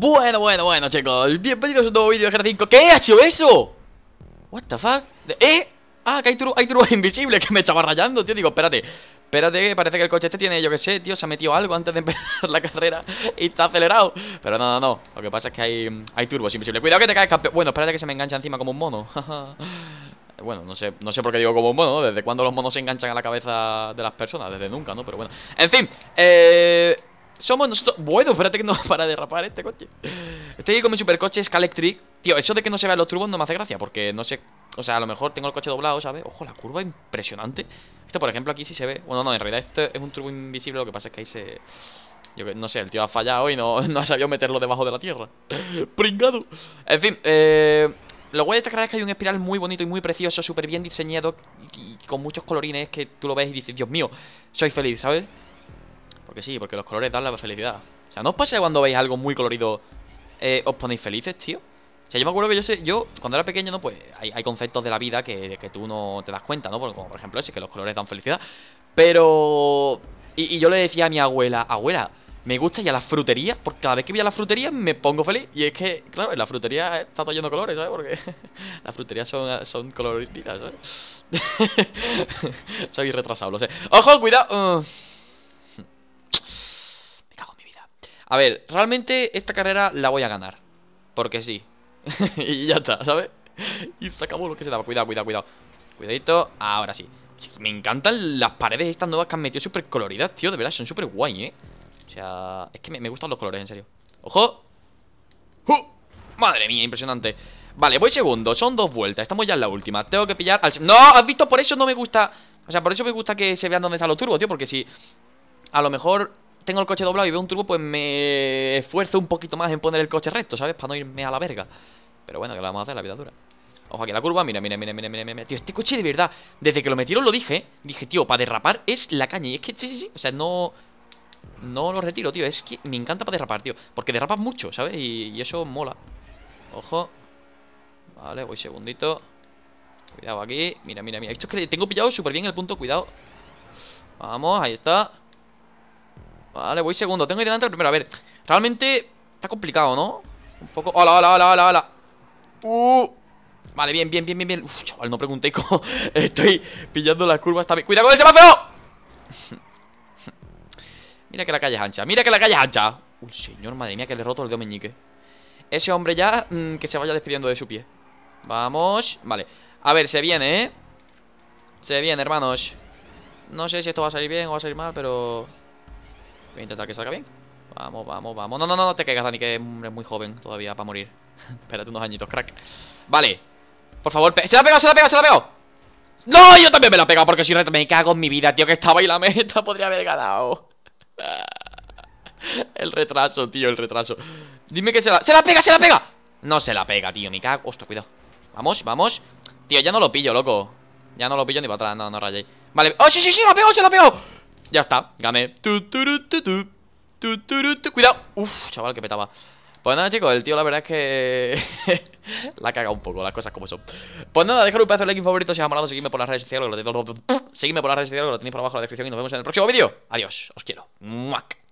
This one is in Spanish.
Bueno, bueno, bueno, chicos Bienvenidos a un nuevo vídeo de gr 5 ¿Qué ha hecho eso? What the fuck? ¿Eh? Ah, que hay turbos hay invisible que me estaba rayando, tío Digo, espérate Espérate, parece que el coche este tiene, yo qué sé, tío Se ha metido algo antes de empezar la carrera Y está acelerado Pero no, no, no Lo que pasa es que hay, hay turbos invisibles Cuidado que te caes, Bueno, espérate que se me engancha encima como un mono Bueno, no sé, no sé por qué digo como un mono, ¿Desde cuándo los monos se enganchan a la cabeza de las personas? Desde nunca, ¿no? Pero bueno. En fin, eh, somos nosotros. Bueno, espérate que no para derrapar este coche. Estoy aquí con mi supercoche Scalectric. Tío, eso de que no se vean los turbos no me hace gracia. Porque no sé. O sea, a lo mejor tengo el coche doblado, ¿sabes? Ojo, la curva impresionante. Esto, por ejemplo, aquí sí se ve. Bueno, no, en realidad este es un turbo invisible. Lo que pasa es que ahí se. Yo no sé, el tío ha fallado y no, ha sabido meterlo debajo de la tierra. Pringado. En fin, eh. Lo que voy a destacar es que hay un espiral muy bonito y muy precioso, súper bien diseñado y, con muchos colorines que tú lo ves y dices, Dios mío, soy feliz, ¿sabes? sí, porque los colores dan la felicidad. O sea, ¿no os pasa cuando veis algo muy colorido eh, os ponéis felices, tío? O sea, yo me acuerdo que yo sé, yo cuando era pequeño, ¿no? Pues hay, conceptos de la vida que, tú no te das cuenta, ¿no? Como por ejemplo ese, que los colores dan felicidad. Pero... Y, yo le decía a mi abuela, abuela, me gusta ir a la frutería, porque cada vez que voy a la frutería me pongo feliz. Y es que, claro, la frutería está todo colores, ¿sabes? Porque las fruterías son, son coloridas, ¿sabes? Soy retrasado, lo sé. ¡Ojo, cuidado! Mm. A ver, realmente esta carrera la voy a ganar. Porque sí. y ya está, ¿sabes? y se acabó lo que se daba. Cuidado, cuidado, cuidado. Cuidadito, ahora sí. Me encantan las paredes estas nuevas que han metido súper coloridas, tío. De verdad, son súper guay, ¿eh? O sea, es que me, gustan los colores, en serio. ¡Ojo! Madre mía, impresionante. Vale, voy segundo. Son dos vueltas. Estamos ya en la última. Tengo que pillar al... ¡No! ¿Has visto? Por eso no me gusta... O sea, por eso me gusta que se vean dónde están los turbos, tío. Porque si... A lo mejor tengo el coche doblado y veo un turbo, pues me esfuerzo un poquito más en poner el coche recto, ¿sabes? Para no irme a la verga. Pero bueno, que lo vamos a hacer, la vida dura. Ojo, aquí la curva, mira, mira, mira, mira, mira, mira. Tío, este coche de verdad, desde que lo metieron lo dije, dije, tío, para derrapar es la caña. Y es que, sí, sí, sí, o sea, no... No lo retiro, tío, es que me encanta para derrapar, tío. Porque derrapas mucho, ¿sabes? Y, eso mola. Ojo. Vale, voy segundito. Cuidado aquí. Mira, mira, mira. Esto es que tengo pillado súper bien el punto, cuidado. Vamos, ahí está. Vale, voy segundo. Tengo que delante el primero. A ver, realmente está complicado, ¿no? Un poco... ¡Hola, hola, hola, hola, hola! ¡Uh! Vale, bien, bien, bien, bien, bien. Uf, chaval, no pregunté cómo estoy pillando las curvas también. ¡Cuidado con ese semáforo! mira que la calle es ancha, mira que la calle es ancha. un señor, madre mía, que le he roto el dedo meñique. Ese hombre ya, mm, que se vaya despidiendo de su pie. Vamos, vale. A ver, se viene, ¿eh? Se viene, hermanos. No sé si esto va a salir bien o va a salir mal, pero... Voy a intentar que salga bien. Vamos, vamos, vamos. No, no, no, te caigas, Dani, que es muy joven todavía para morir. Espérate unos añitos, crack. Vale. Por favor, se la pega se la pega se la pego. No, yo también me la he porque si no me cago en mi vida, tío, que estaba ahí la meta, podría haber ganado. el retraso, tío, el retraso. Dime que se la... ¡Se la pega, se la pega! No se la pega, tío, me cago. Ostras, cuidado. Vamos, vamos. Tío, ya no lo pillo, loco. Ya no lo pillo ni para atrás, no, no rayéis. Vale. ¡Oh, sí, sí, sí! ¡La pego, se la pego! Ya está, gané Cuidado Uf, chaval, que petaba Pues nada, chicos, el tío la verdad es que... la caga un poco, las cosas como son Pues nada, dejad un pedazo de like favorito si os ha molado Seguidme por las redes sociales Seguidme por las redes sociales, lo tenéis por abajo en la descripción Y nos vemos en el próximo vídeo Adiós, os quiero Muac